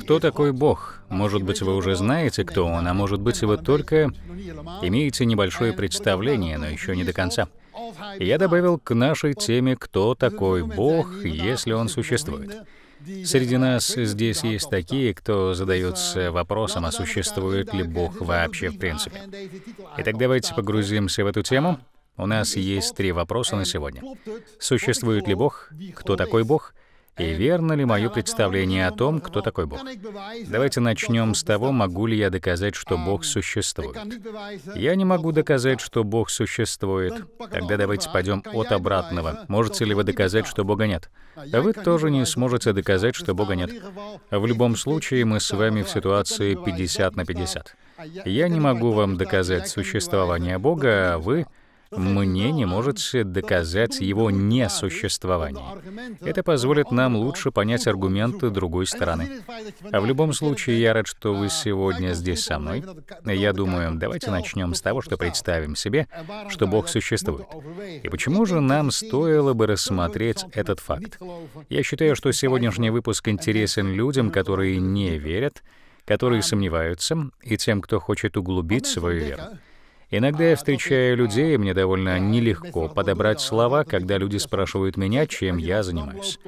Кто такой Бог? Может быть, вы уже знаете, кто он, а может быть, вы только имеете небольшое представление, но еще не до конца. Я добавил к нашей теме, кто такой Бог, если он существует. Среди нас здесь есть такие, кто задается вопросом, а существует ли Бог вообще в принципе. Итак, давайте погрузимся в эту тему. У нас есть три вопроса на сегодня. Существует ли Бог? Кто такой Бог? и верно ли мое представление о том, кто такой Бог. Давайте начнем с того, могу ли я доказать, что Бог существует. Я не могу доказать, что Бог существует. Тогда давайте пойдем от обратного. Можете ли вы доказать, что Бога нет? Вы тоже не сможете доказать, что Бога нет. В любом случае, мы с вами в ситуации 50 на 50. Я не могу вам доказать существование Бога, а вы — мне не может доказать его несуществование. Это позволит нам лучше понять аргументы другой стороны. А в любом случае, я рад, что вы сегодня здесь со мной. Я думаю, давайте начнем с того, что представим себе, что Бог существует. И почему же нам стоило бы рассмотреть этот факт? Я считаю, что сегодняшний выпуск интересен людям, которые не верят, которые сомневаются, и тем, кто хочет углубить свою веру. Иногда я встречаю людей, и мне довольно нелегко подобрать слова, когда люди спрашивают меня, чем я занимаюсь.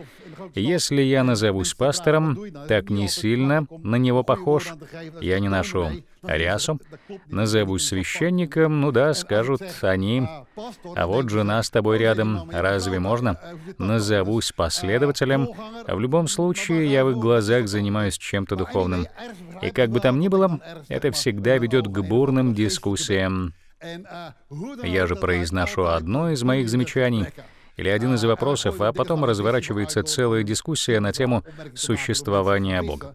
Если я назовусь пастором, так не сильно на него похож, я не ношу Ариасу. Назовусь священником, ну да, скажут они. А вот жена с тобой рядом, разве можно? Назовусь последователем. А в любом случае, я в их глазах занимаюсь чем-то духовным. И как бы там ни было, это всегда ведет к бурным дискуссиям. Я же произношу одно из моих замечаний или один из вопросов, а потом разворачивается целая дискуссия на тему существования Бога.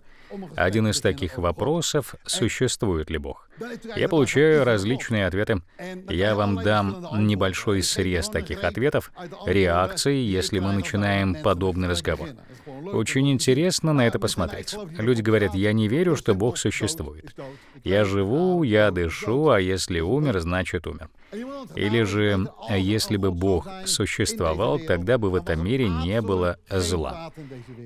Один из таких вопросов — существует ли Бог? я получаю различные ответы. Я вам дам небольшой срез таких ответов, реакции, если мы начинаем подобный разговор. Очень интересно на это посмотреть. Люди говорят, я не верю, что Бог существует. Я живу, я дышу, а если умер, значит умер. Или же, если бы Бог существовал, тогда бы в этом мире не было зла.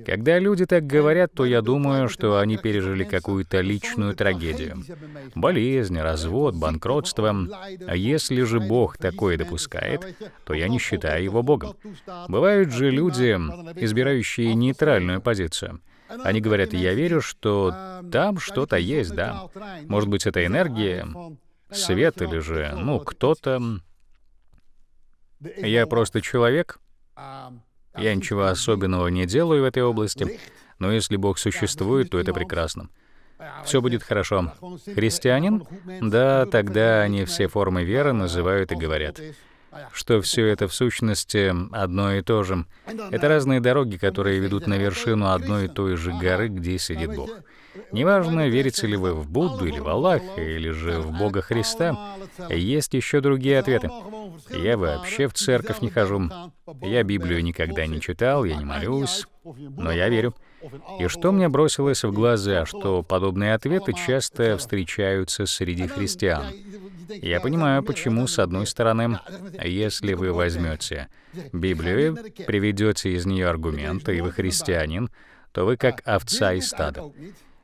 Когда люди так говорят, то я думаю, что они пережили какую-то личную трагедию. Болезнь болезнь, развод, банкротство. А если же Бог такое допускает, то я не считаю его Богом. Бывают же люди, избирающие нейтральную позицию. Они говорят, я верю, что там что-то есть, да. Может быть, это энергия, свет или же, ну, кто-то. Я просто человек. Я ничего особенного не делаю в этой области. Но если Бог существует, то это прекрасно. Все будет хорошо. Христианин? Да, тогда они все формы веры называют и говорят что все это в сущности одно и то же. Это разные дороги, которые ведут на вершину одной и той же горы, где сидит Бог. Неважно, верите ли вы в Будду или в Аллаха, или же в Бога Христа, есть еще другие ответы. Я вообще в церковь не хожу, я Библию никогда не читал, я не молюсь, но я верю. И что мне бросилось в глаза, что подобные ответы часто встречаются среди христиан. Я понимаю, почему, с одной стороны, если вы возьмете Библию, приведете из нее аргументы, и вы христианин, то вы как овца и стада.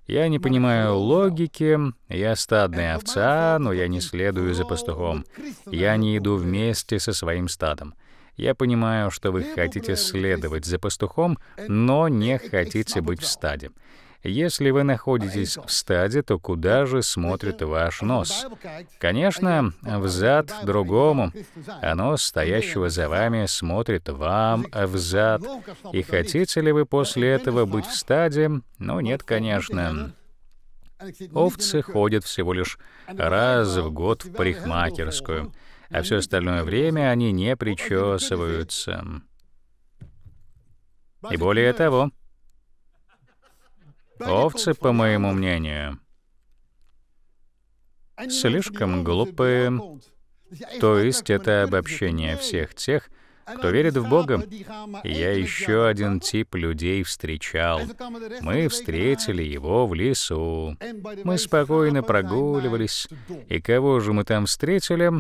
Я не понимаю логики, я стадная овца, но я не следую за пастухом. Я не иду вместе со своим стадом. Я понимаю, что вы хотите следовать за пастухом, но э, не э, э, хотите быть в стаде. Если вы находитесь в стаде, то куда же смотрит ваш нос? Конечно, взад другому, а нос стоящего за вами смотрит вам взад. И хотите ли вы после этого быть в стаде? Ну нет, конечно. Ну, Овцы ходят всего лишь раз в год в парикмахерскую — а все остальное время они не причесываются. И более того, овцы, по моему мнению, слишком глупые. То есть это обобщение всех тех, кто верит в Бога. Я еще один тип людей встречал. Мы встретили его в лесу. Мы спокойно прогуливались. И кого же мы там встретили?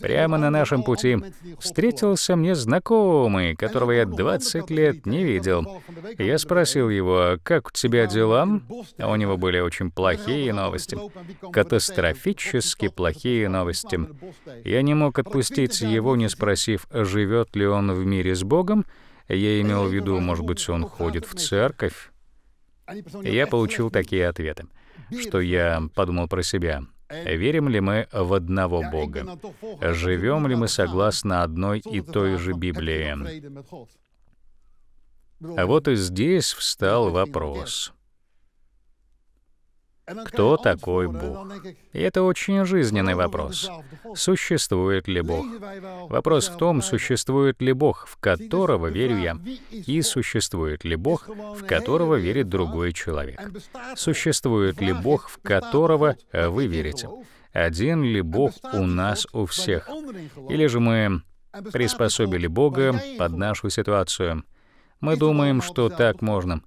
Прямо на нашем пути встретился мне знакомый, которого я 20 лет не видел. Я спросил его, как у тебя дела? А у него были очень плохие новости. Катастрофически плохие новости. Я не мог отпустить его, не спросив, живет ли он в мире с Богом. Я имел в виду, может быть, он ходит в церковь. Я получил такие ответы, что я подумал про себя. Верим ли мы в одного Бога? Живем ли мы согласно одной и той же Библии? А вот и здесь встал вопрос кто такой Бог? И это очень жизненный вопрос. Существует ли Бог? Вопрос в том, существует ли Бог, в которого верю я, и существует ли Бог, в которого верит другой человек. Существует ли Бог, в которого вы верите? Один ли Бог у нас у всех? Или же мы приспособили Бога под нашу ситуацию? Мы думаем, что так можно.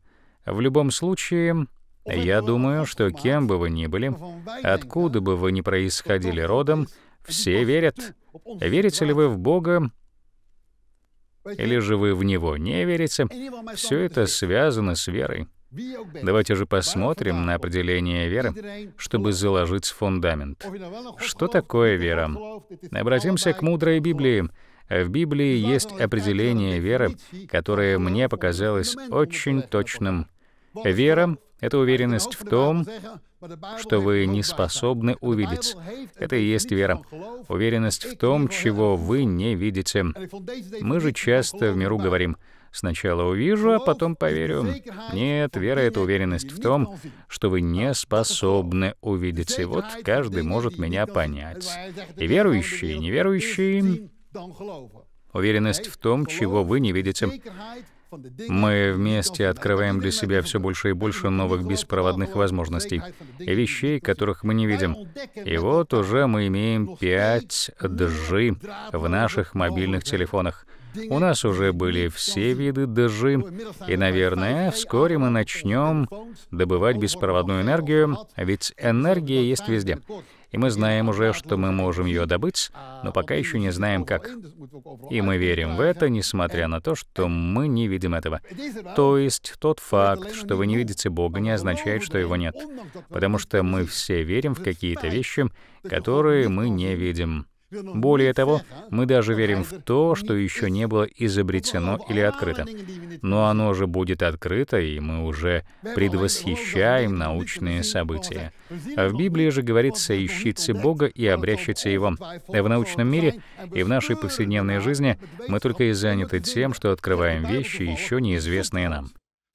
В любом случае, я думаю, что кем бы вы ни были, откуда бы вы ни происходили родом, все верят. Верите ли вы в Бога, или же вы в Него не верите, все это связано с верой. Давайте же посмотрим на определение веры, чтобы заложить фундамент. Что такое вера? Обратимся к мудрой Библии. В Библии есть определение веры, которое мне показалось очень точным. Вера это уверенность в том, что вы не способны увидеть. Это и есть вера. Уверенность в том, чего вы не видите. Мы же часто в миру говорим, сначала увижу, а потом поверю. Нет, вера — это уверенность в том, что вы не способны увидеть. И вот каждый может меня понять. И верующие, и неверующие Уверенность в том, чего вы не видите. Мы вместе открываем для себя все больше и больше новых беспроводных возможностей, вещей, которых мы не видим. И вот уже мы имеем 5G в наших мобильных телефонах. У нас уже были все виды ДЖ, и, наверное, вскоре мы начнем добывать беспроводную энергию, ведь энергия есть везде и мы знаем уже, что мы можем ее добыть, но пока еще не знаем как. И мы верим в это, несмотря на то, что мы не видим этого. То есть тот факт, что вы не видите Бога, не означает, что его нет, потому что мы все верим в какие-то вещи, которые мы не видим. Более того, мы даже верим в то, что еще не было изобретено или открыто. Но оно же будет открыто, и мы уже предвосхищаем научные события. А в Библии же говорится «ищите Бога и обрящите Его». В научном мире и в нашей повседневной жизни мы только и заняты тем, что открываем вещи, еще неизвестные нам.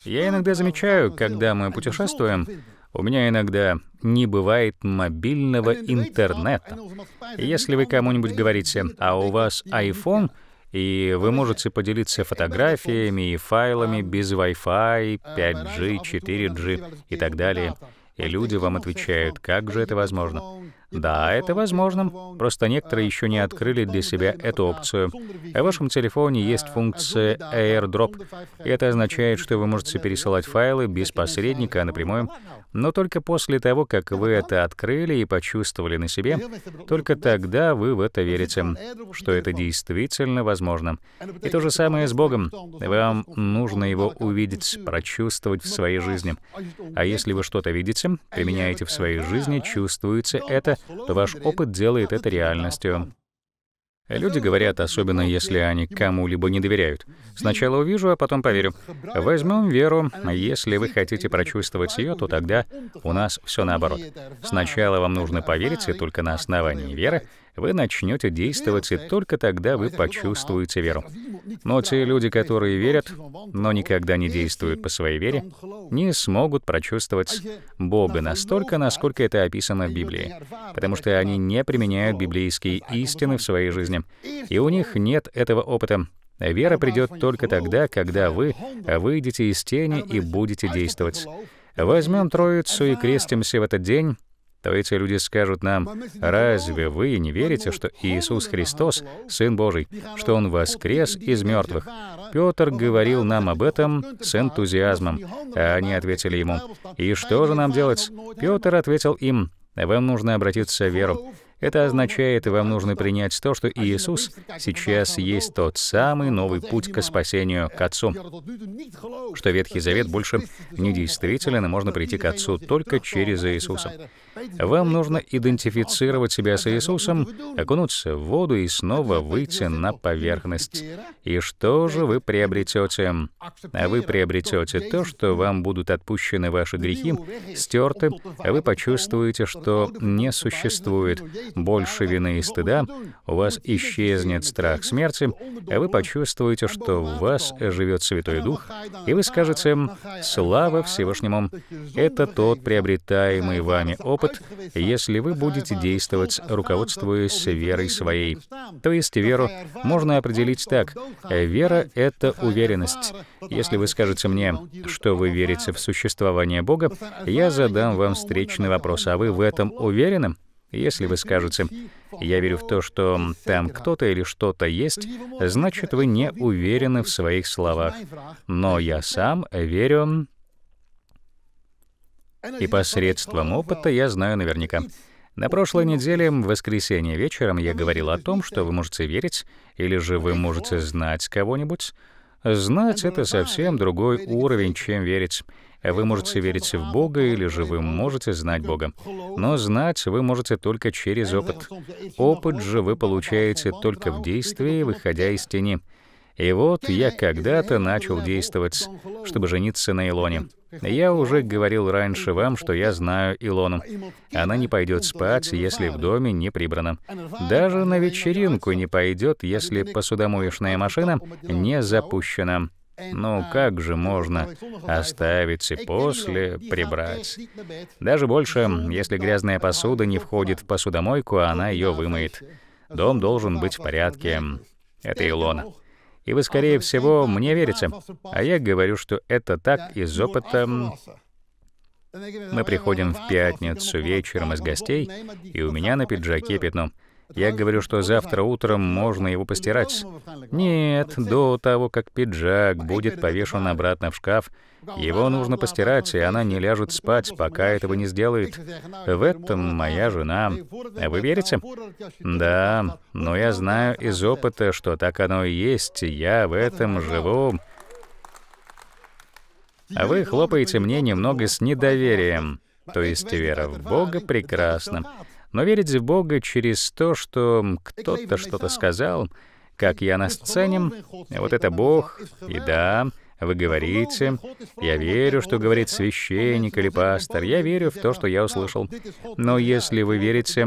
Я иногда замечаю, когда мы путешествуем, у меня иногда не бывает мобильного интернета. Если вы кому-нибудь говорите, а у вас iPhone, и вы можете поделиться фотографиями и файлами без Wi-Fi, 5G, 4G и так далее, и люди вам отвечают, как же это возможно? Да, это возможно. Просто некоторые еще не открыли для себя эту опцию. в вашем телефоне есть функция AirDrop. И это означает, что вы можете пересылать файлы без посредника а напрямую. Но только после того, как вы это открыли и почувствовали на себе, только тогда вы в это верите, что это действительно возможно. И то же самое с Богом. Вам нужно его увидеть, прочувствовать в своей жизни. А если вы что-то видите, применяете в своей жизни, чувствуете это, то ваш опыт делает это реальностью. Люди говорят, особенно если они кому-либо не доверяют. Сначала увижу, а потом поверю. Возьмем веру. Если вы хотите прочувствовать ее, то тогда у нас все наоборот. Сначала вам нужно поверить, и только на основании веры вы начнете действовать, и только тогда вы почувствуете веру. Но те люди, которые верят, но никогда не действуют по своей вере, не смогут прочувствовать Бога настолько, насколько это описано в Библии, потому что они не применяют библейские истины в своей жизни, и у них нет этого опыта. Вера придет только тогда, когда вы выйдете из тени и будете действовать. Возьмем Троицу и крестимся в этот день, то эти люди скажут нам, «Разве вы не верите, что Иисус Христос — Сын Божий, что Он воскрес из мертвых?» Петр говорил нам об этом с энтузиазмом, а они ответили ему, «И что же нам делать?» Петр ответил им, вам нужно обратиться в веру. Это означает, вам нужно принять то, что Иисус сейчас есть тот самый новый путь к спасению, к Отцу, что Ветхий Завет больше не действителен, и можно прийти к Отцу только через Иисуса. Вам нужно идентифицировать себя с Иисусом, окунуться в воду и снова выйти на поверхность. И что же вы приобретете? А вы приобретете то, что вам будут отпущены ваши грехи, стерты, а вы почувствуете, что не существует, больше вины и стыда, у вас исчезнет страх смерти, а вы почувствуете, что в вас живет Святой Дух, и вы скажете «Слава Всевышнему!» Это тот приобретаемый вами опыт, если вы будете действовать, руководствуясь верой своей. То есть веру можно определить так. Вера — это уверенность. Если вы скажете мне, что вы верите в существование Бога, я задам вам встречный вопрос, а вы в этом уверены? Если вы скажете, «Я верю в то, что там кто-то или что-то есть», значит, вы не уверены в своих словах. Но я сам верю, и посредством опыта я знаю наверняка. На прошлой неделе, в воскресенье вечером, я говорил о том, что вы можете верить, или же вы можете знать кого-нибудь. Знать — это совсем другой уровень, чем верить. Вы можете верить в Бога, или же вы можете знать Бога. Но знать вы можете только через опыт. Опыт же вы получаете только в действии, выходя из тени. И вот я когда-то начал действовать, чтобы жениться на Илоне. Я уже говорил раньше вам, что я знаю Илону. Она не пойдет спать, если в доме не прибрано. Даже на вечеринку не пойдет, если посудомоечная машина не запущена. Ну как же можно оставить и после прибрать? Даже больше, если грязная посуда не входит в посудомойку, а она ее вымоет. Дом должен быть в порядке. Это Илона. И вы, скорее всего, мне верите. А я говорю, что это так из опыта. Мы приходим в пятницу вечером из гостей, и у меня на пиджаке пятно. Я говорю, что завтра утром можно его постирать. Нет, до того, как пиджак будет повешен обратно в шкаф, его нужно постирать, и она не ляжет спать, пока этого не сделает. В этом моя жена. Вы верите? Да, но я знаю из опыта, что так оно и есть. Я в этом живу. А вы хлопаете мне немного с недоверием. То есть вера в Бога прекрасна. Но верить в Бога через то, что кто-то что-то сказал, как я на сцене, вот это Бог, и да, вы говорите, я верю, что говорит священник или пастор, я верю в то, что я услышал. Но если вы верите,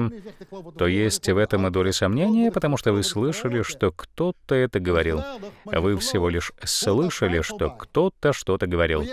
то есть в этом и доля сомнения, потому что вы слышали, что кто-то это говорил. Вы всего лишь слышали, что кто-то что-то говорил.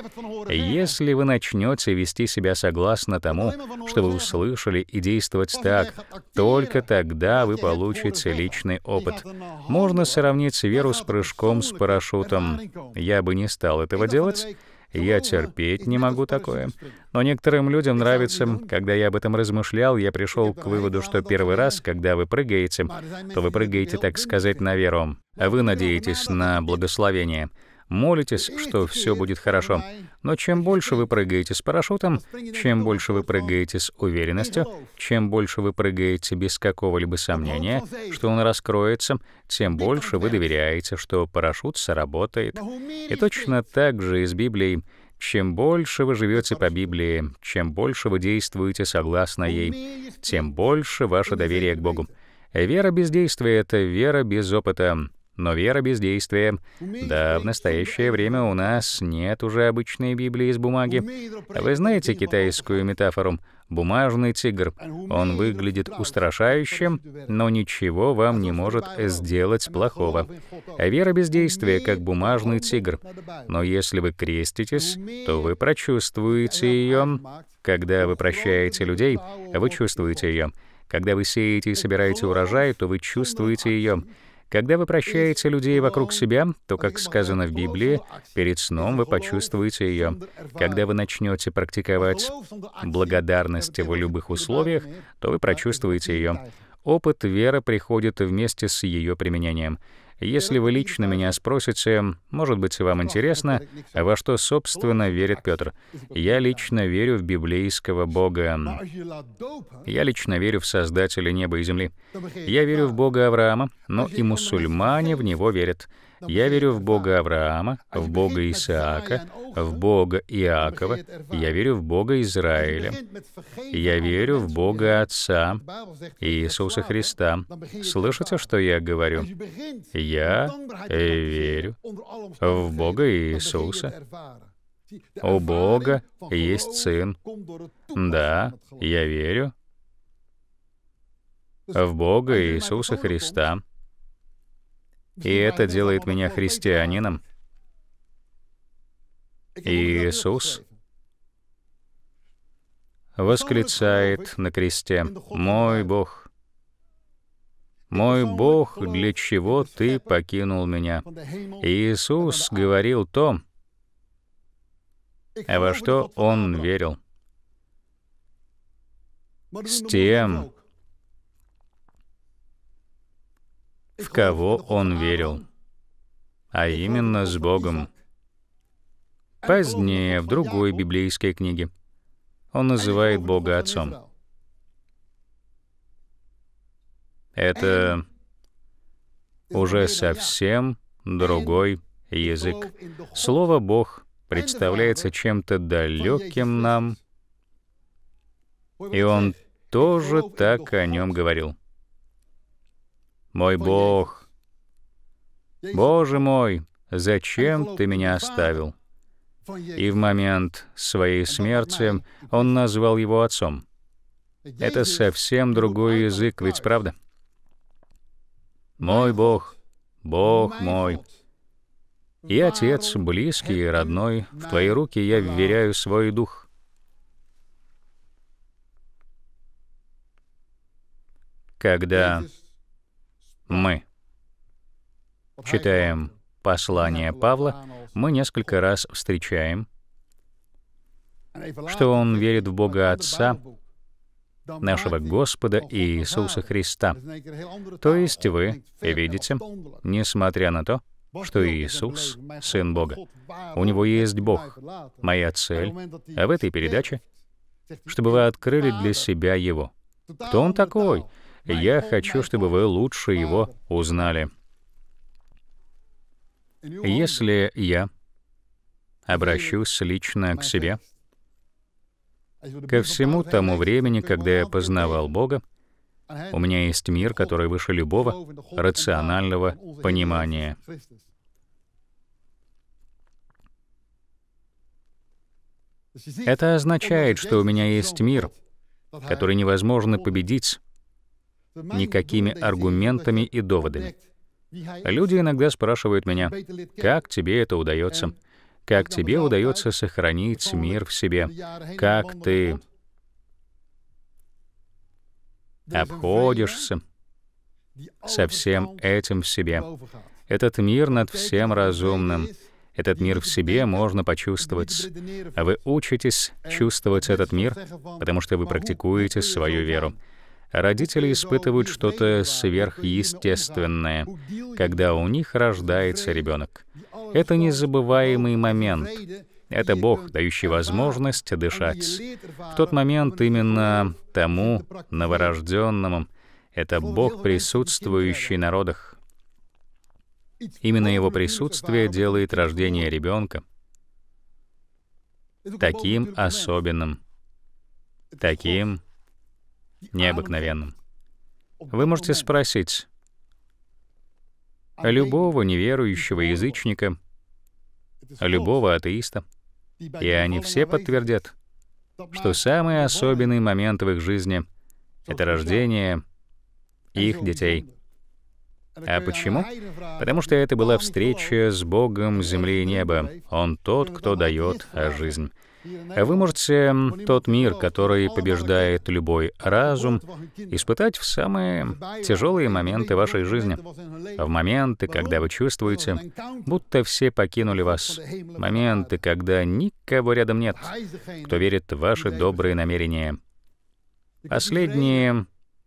Если вы начнете вести себя согласно тому, что вы услышали, и действовать так, только тогда вы получите личный опыт. Можно сравнить веру с прыжком с парашютом. Я бы не стал этого делать. Я терпеть не могу такое. Но некоторым людям нравится, когда я об этом размышлял, я пришел к выводу, что первый раз, когда вы прыгаете, то вы прыгаете, так сказать, на веру. А вы надеетесь на благословение. Молитесь, что все будет хорошо. Но чем больше вы прыгаете с парашютом, чем больше вы прыгаете с уверенностью, чем больше вы прыгаете без какого-либо сомнения, что он раскроется, тем больше вы доверяете, что парашют сработает. И точно так же из Библии чем больше вы живете по Библии, чем больше вы действуете согласно ей, тем больше ваше доверие к Богу. Вера без действия — это вера без опыта. Но вера без действия. Да, в настоящее время у нас нет уже обычной Библии из бумаги. Вы знаете китайскую метафору «бумажный тигр»? А Он выглядит устрашающим, но ничего вам не может сделать плохого. А вера без действия, как бумажный тигр. Но если вы креститесь, то вы прочувствуете ее. Когда вы прощаете людей, вы чувствуете ее. Когда вы сеете и собираете урожай, то вы чувствуете ее. Когда вы прощаете людей вокруг себя, то, как сказано в Библии, перед сном вы почувствуете ее. Когда вы начнете практиковать благодарность в любых условиях, то вы прочувствуете ее. Опыт веры приходит вместе с ее применением — если вы лично меня спросите, может быть, и вам интересно, во что, собственно, верит Петр. Я лично верю в библейского Бога. Я лично верю в Создателя неба и земли. Я верю в Бога Авраама, но и мусульмане в него верят. А я верю в Бога а Авраама, в Бога Исаака, в Бога Иакова. Я верю в Бога Израиля. Я верю в Бога Отца Иисуса Христа. Слышите, что я говорю? Я верю в Бога Иисуса. У Бога есть Сын. Да, я верю в Бога Иисуса Христа. И это делает меня христианином. Иисус восклицает на кресте, «Мой Бог, мой Бог, для чего ты покинул меня?» Иисус говорил то, во что он верил. С тем, в кого он верил, а именно с Богом. Позднее, в другой библейской книге, он называет Бога Отцом. Это уже совсем другой язык. Слово «Бог» представляется чем-то далеким нам, и он тоже так о нем говорил мой Бог, Боже мой, зачем ты меня оставил? И в момент своей смерти он назвал его отцом. Это совсем другой язык, ведь правда? Мой Бог, Бог мой. И Отец, близкий и родной, в Твои руки я вверяю свой дух. Когда мы. Читаем послание Павла, мы несколько раз встречаем, что он верит в Бога Отца, нашего Господа Иисуса Христа. То есть вы видите, несмотря на то, что Иисус — Сын Бога. У Него есть Бог. Моя цель а в этой передаче, чтобы вы открыли для себя Его. Кто Он такой? Я хочу, чтобы вы лучше его узнали. Если я обращусь лично к себе, ко всему тому времени, когда я познавал Бога, у меня есть мир, который выше любого рационального понимания. Это означает, что у меня есть мир, который невозможно победить, никакими аргументами и доводами. Люди иногда спрашивают меня, как тебе это удается, как тебе удается сохранить мир в себе, как ты обходишься со всем этим в себе. Этот мир над всем разумным. Этот мир в себе можно почувствовать. Вы учитесь чувствовать этот мир, потому что вы практикуете свою веру. Родители испытывают что-то сверхъестественное, когда у них рождается ребенок. Это незабываемый момент. Это Бог, дающий возможность дышать. В тот момент именно тому новорожденному это Бог, присутствующий на родах. Именно его присутствие делает рождение ребенка таким особенным, таким необыкновенным. Вы можете спросить любого неверующего язычника, любого атеиста, и они все подтвердят, что самый особенный момент в их жизни — это рождение их детей. А почему? Потому что это была встреча с Богом земли и неба. Он тот, кто дает жизнь. Вы можете тот мир, который побеждает любой разум, испытать в самые тяжелые моменты вашей жизни, в моменты, когда вы чувствуете, будто все покинули вас, моменты, когда никого рядом нет, кто верит в ваши добрые намерения. Последние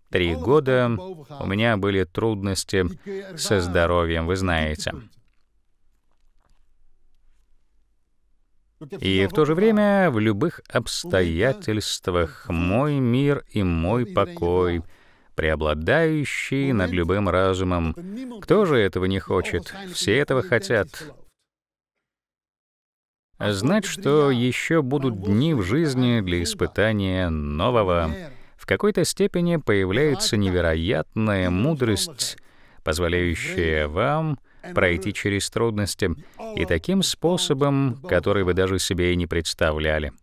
три года у меня были трудности со здоровьем, вы знаете. И в то же время в любых обстоятельствах мой мир и мой покой — преобладающий над любым разумом. Кто же этого не хочет? Все этого хотят. А Знать, что еще будут дни в жизни для испытания нового, в какой-то степени появляется невероятная мудрость, позволяющая вам пройти через трудности, и таким способом, который вы даже себе и не представляли.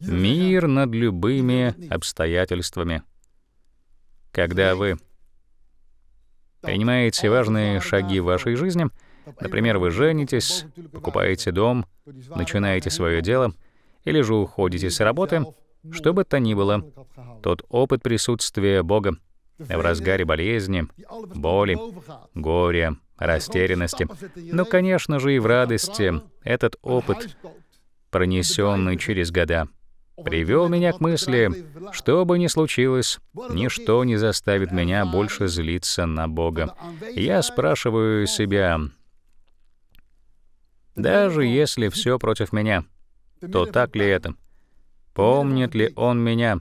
Мир над любыми обстоятельствами. Когда вы принимаете важные шаги в вашей жизни, например, вы женитесь, покупаете дом, начинаете свое дело, или же уходите с работы, что бы то ни было, тот опыт присутствия Бога, в разгаре болезни, боли, горя, растерянности, но, ну, конечно же, и в радости этот опыт, пронесенный через года, привел меня к мысли, что бы ни случилось, ничто не заставит меня больше злиться на Бога. Я спрашиваю себя, даже если все против меня, то так ли это? Помнит ли Он меня?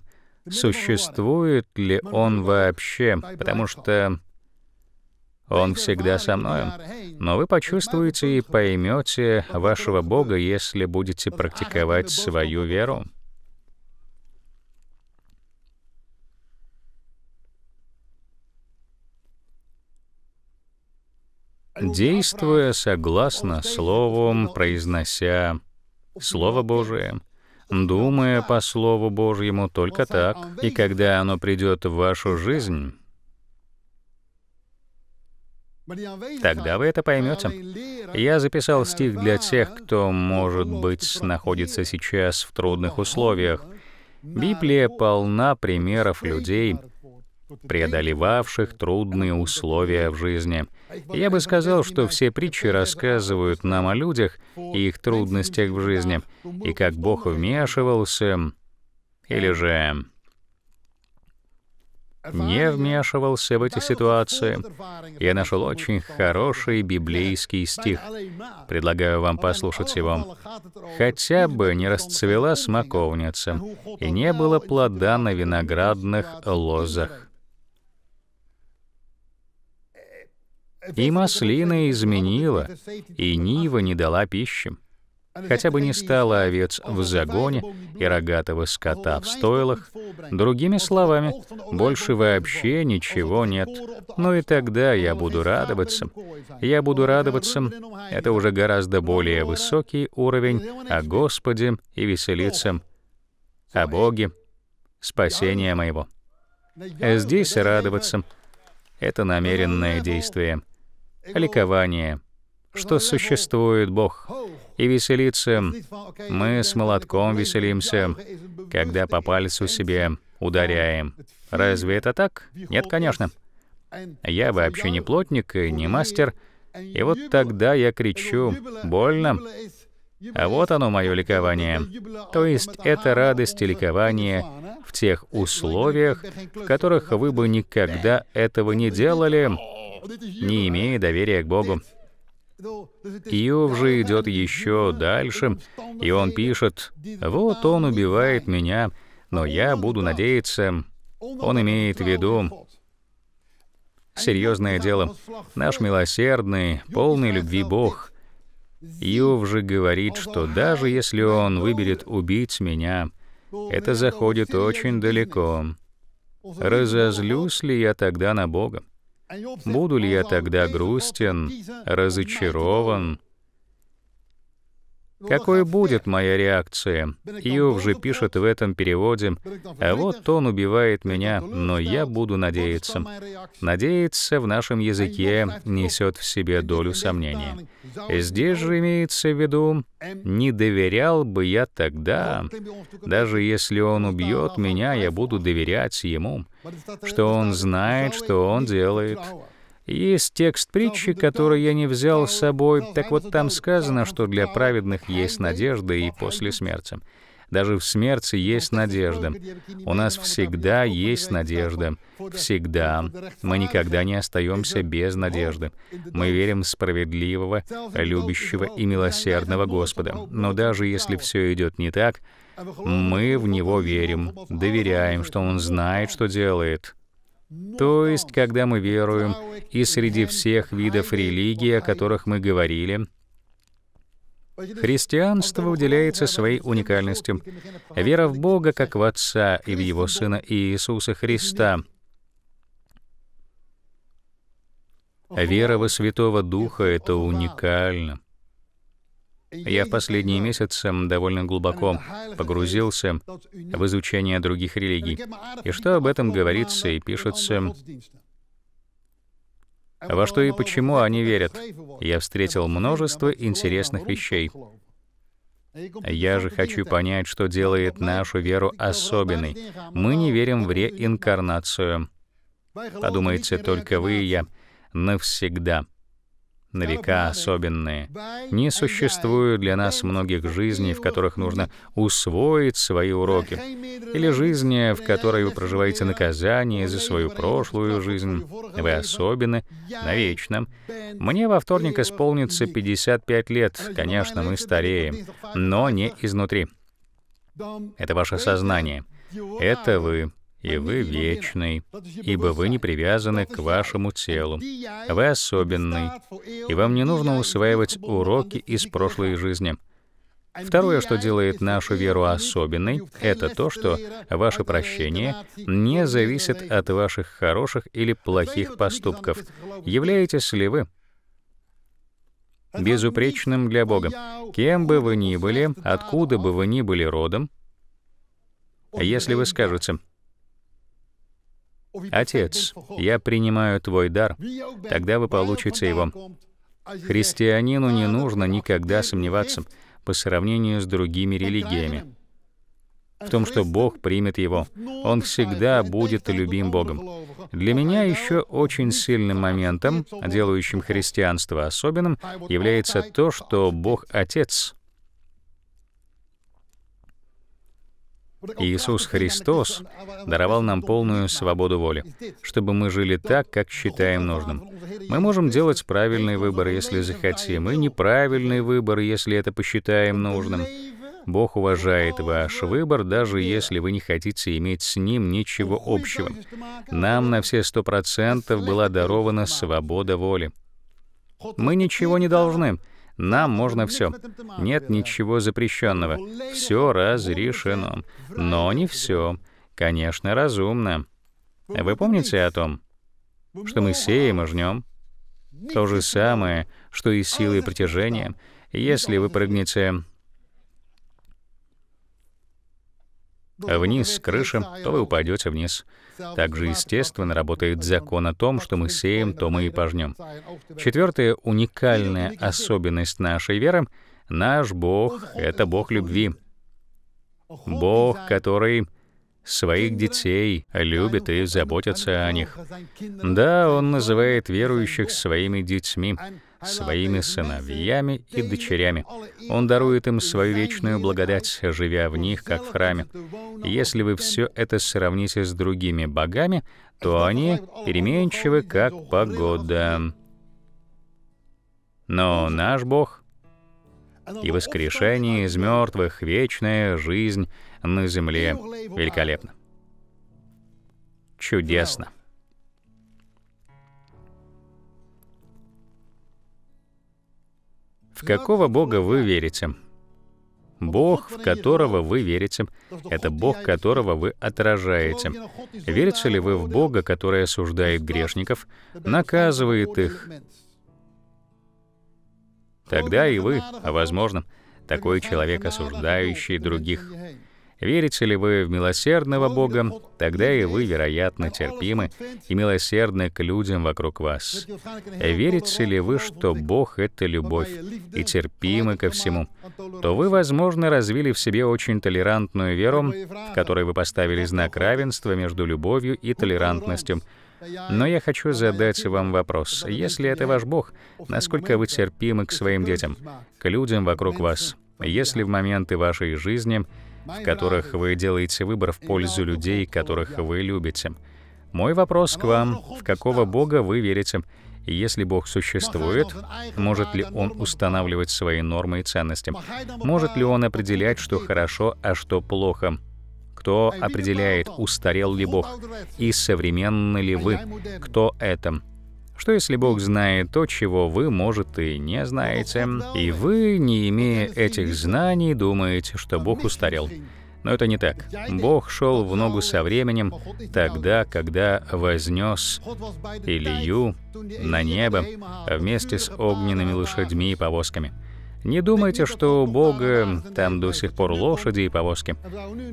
существует ли он вообще, потому что он всегда со мной. Но вы почувствуете и поймете вашего Бога, если будете практиковать свою веру. Действуя согласно Слову, произнося Слово Божие — думая по Слову Божьему только так. И когда оно придет в вашу жизнь, Тогда вы это поймете. Я записал стих для тех, кто, может быть, находится сейчас в трудных условиях. Библия полна примеров людей, преодолевавших трудные условия в жизни. Я бы сказал, что все притчи рассказывают нам о людях и их трудностях в жизни, и как Бог вмешивался, или же не вмешивался в эти ситуации. Я нашел очень хороший библейский стих. Предлагаю вам послушать его. «Хотя бы не расцвела смоковница, и не было плода на виноградных лозах». И маслина изменила, и нива не дала пищи. Хотя бы не стало овец в загоне и рогатого скота в стойлах, другими словами, больше вообще ничего нет. Но ну и тогда я буду радоваться. Я буду радоваться, это уже гораздо более высокий уровень, о а Господе и веселиться, о Боге, спасения моего. Здесь радоваться — это намеренное действие — ликование, что существует Бог, и веселиться. Мы с молотком веселимся, когда по пальцу себе ударяем. Разве это так? Нет, конечно. Я вообще не плотник и не мастер, и вот тогда я кричу «больно», а вот оно мое ликование. То есть это радость и ликование в тех условиях, в которых вы бы никогда этого не делали, не имея доверия к Богу. Иов же идет еще дальше, и он пишет, «Вот он убивает меня, но я буду надеяться». Он имеет в виду серьезное дело. Наш милосердный, полный любви Бог. Иов же говорит, что даже если он выберет убить меня, это заходит очень далеко. Разозлюсь ли я тогда на Бога? Буду ли я тогда грустен, разочарован, ну, Какой будет моя реакция? Иов же пишет в этом переводе, «А вот он убивает меня, но я буду надеяться». «Надеяться» в нашем языке несет в себе долю сомнения. Здесь же имеется в виду, «Не доверял бы я тогда, даже если он убьет меня, я буду доверять ему, что он знает, что он делает». Есть текст притчи, который я не взял с собой, так вот там сказано, что для праведных есть надежда и после смерти. Даже в смерти есть надежда. У нас всегда есть надежда. Всегда. Мы никогда не остаемся без надежды. Мы верим в справедливого, любящего и милосердного Господа. Но даже если все идет не так, мы в Него верим, доверяем, что Он знает, что делает. Ну То есть, когда мы веруем, и среди всех видов религии, о которых мы говорили, Христианство уделяется своей уникальностью. Вера в Бога как в Отца и в Его Сына Иисуса Христа. Вера во Святого Духа — это уникально. Я в последние месяцы довольно глубоко погрузился в изучение других религий. И что об этом говорится и пишется, а во что и почему они верят. Я встретил множество интересных вещей. Я же хочу понять, что делает нашу веру особенной. Мы не верим в реинкарнацию. Подумайте только вы и я. Навсегда на века особенные. Не существует для нас многих жизней, в которых нужно усвоить свои уроки, или жизни, в которой вы проживаете наказание за свою прошлую жизнь. Вы особенно, навечно. Мне во вторник исполнится 55 лет. Конечно, мы стареем, но не изнутри. Это ваше сознание. Это вы и вы вечный, ибо вы не привязаны к вашему телу. Вы особенный, и вам не нужно усваивать уроки из прошлой жизни. Второе, что делает нашу веру особенной, это то, что ваше прощение не зависит от ваших хороших или плохих поступков. Являетесь ли вы безупречным для а Бога? Кем бы вы ни были, откуда бы вы ни были родом, если вы скажете — «Отец, я принимаю твой дар», тогда вы получите его. Христианину не нужно никогда сомневаться по сравнению с другими религиями в том, что Бог примет его. Он всегда будет любим Богом. Для меня еще очень сильным моментом, делающим христианство особенным, является то, что Бог — Отец. Иисус Христос даровал нам полную свободу воли, чтобы мы жили так, как считаем нужным. Мы можем делать правильный выбор, если захотим, и неправильный выбор, если это посчитаем нужным. Бог уважает ваш выбор, даже если вы не хотите иметь с Ним ничего общего. Нам на все сто процентов была дарована свобода воли. Мы ничего не должны. Нам можно все. Нет ничего запрещенного. Все разрешено. Но не все. Конечно, разумно. Вы помните о том, что мы сеем и жнем? То же самое, что и силы притяжения. Если вы прыгнете вниз с крыши, то вы упадете вниз. Также, естественно, работает закон о том, что мы сеем, то мы и пожнем. Четвертая уникальная особенность нашей веры — наш Бог — это Бог любви. Бог, который своих детей любит и заботится о них. Да, Он называет верующих своими детьми, своими сыновьями и дочерями. Он дарует им свою вечную благодать, живя в них, как в храме. Если вы все это сравните с другими богами, то они переменчивы, как погода. Но наш Бог и воскрешение из мертвых, вечная жизнь на земле великолепна. Чудесно. В какого Бога вы верите? Бог, в которого вы верите, это Бог, которого вы отражаете. Верите ли вы в Бога, который осуждает грешников, наказывает их? Тогда и вы, а возможно, такой человек, осуждающий других. Верите ли вы в милосердного Бога, тогда и вы, вероятно, терпимы и милосердны к людям вокруг вас. Верите ли вы, что Бог — это любовь и терпимы ко всему, то вы, возможно, развили в себе очень толерантную веру, в которой вы поставили знак равенства между любовью и толерантностью. Но я хочу задать вам вопрос. Если это ваш Бог, насколько вы терпимы к своим детям, к людям вокруг вас? Если в моменты вашей жизни — в которых вы делаете выбор в пользу людей, которых вы любите. Мой вопрос к вам, в какого Бога вы верите? если Бог существует, может ли Он устанавливать свои нормы и ценности? Может ли Он определять, что хорошо, а что плохо? Кто определяет, устарел ли Бог и современны ли вы? А Кто это? Что если Бог знает то, чего вы, может, и не знаете, и вы, не имея этих знаний, думаете, что Бог устарел? Но это не так. Бог шел в ногу со временем тогда, когда вознес Илью на небо вместе с огненными лошадьми и повозками. Не думайте, что у Бога там до сих пор лошади и повозки.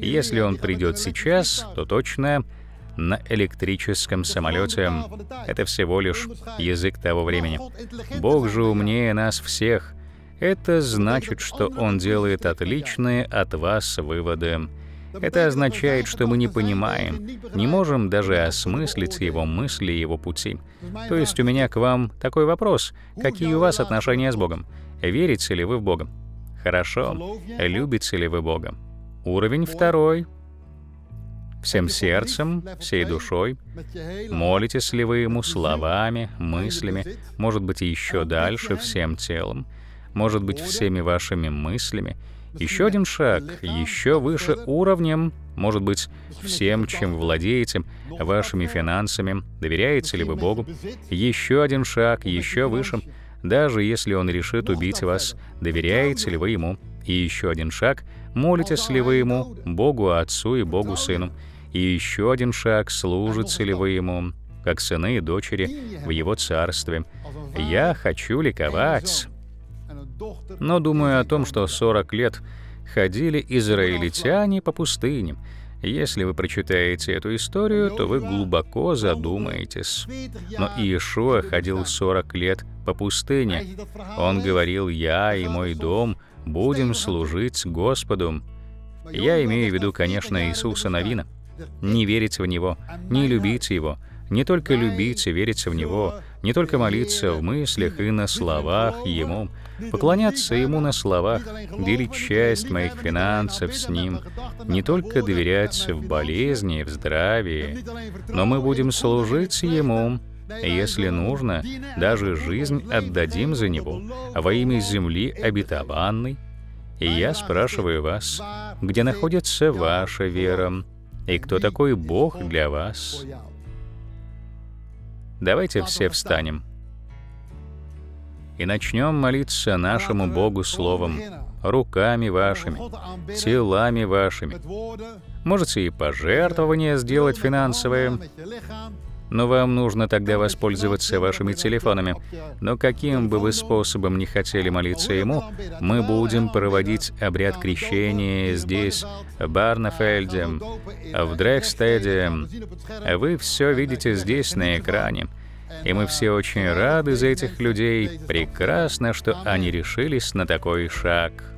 Если Он придет сейчас, то точно на электрическом самолете — это всего лишь язык того времени. Бог же умнее нас всех. Это значит, что Он делает отличные от вас выводы. Это означает, что мы не понимаем, не можем даже осмыслить его мысли и его пути. То есть у меня к вам такой вопрос. Какие у вас отношения с Богом? Верите ли вы в Бога? Хорошо. Любите ли вы Бога? Уровень второй всем сердцем, всей душой? Молитесь ли вы Ему словами, мыслями, может быть, еще дальше всем телом, может быть, всеми вашими мыслями? Еще один шаг, еще выше уровнем, может быть, всем, чем владеете, вашими финансами, доверяете ли вы Богу? Еще один шаг, еще выше, даже если Он решит убить вас, доверяете ли вы Ему? И еще один шаг, молитесь ли вы Ему, Богу Отцу и Богу Сыну? И еще один шаг служится ли вы ему, как сыны и дочери в его царстве. Я хочу ликовать. Но думаю о том, что 40 лет ходили израильтяне по пустыням. Если вы прочитаете эту историю, то вы глубоко задумаетесь. Но Иешуа ходил 40 лет по пустыне. Он говорил, «Я и мой дом будем служить Господу». Я имею в виду, конечно, Иисуса Новина не верить в Него, не любить Его, не только любить и верить в Него, не только молиться в мыслях и на словах Ему, поклоняться Ему на словах, делить часть моих финансов с Ним, не только доверять в болезни и в здравии, но мы будем служить Ему, если нужно, даже жизнь отдадим за Него во имя земли обетованной. И я спрашиваю вас, где находится ваша вера? и кто такой Бог для вас. Давайте все встанем и начнем молиться нашему Богу Словом, руками вашими, телами вашими. Можете и пожертвование сделать финансовым. Но вам нужно тогда воспользоваться вашими телефонами. Но каким бы вы способом не хотели молиться Ему, мы будем проводить обряд крещения здесь, в Барнафельде, в Дрехстеде. Вы все видите здесь на экране. И мы все очень рады за этих людей. Прекрасно, что они решились на такой шаг.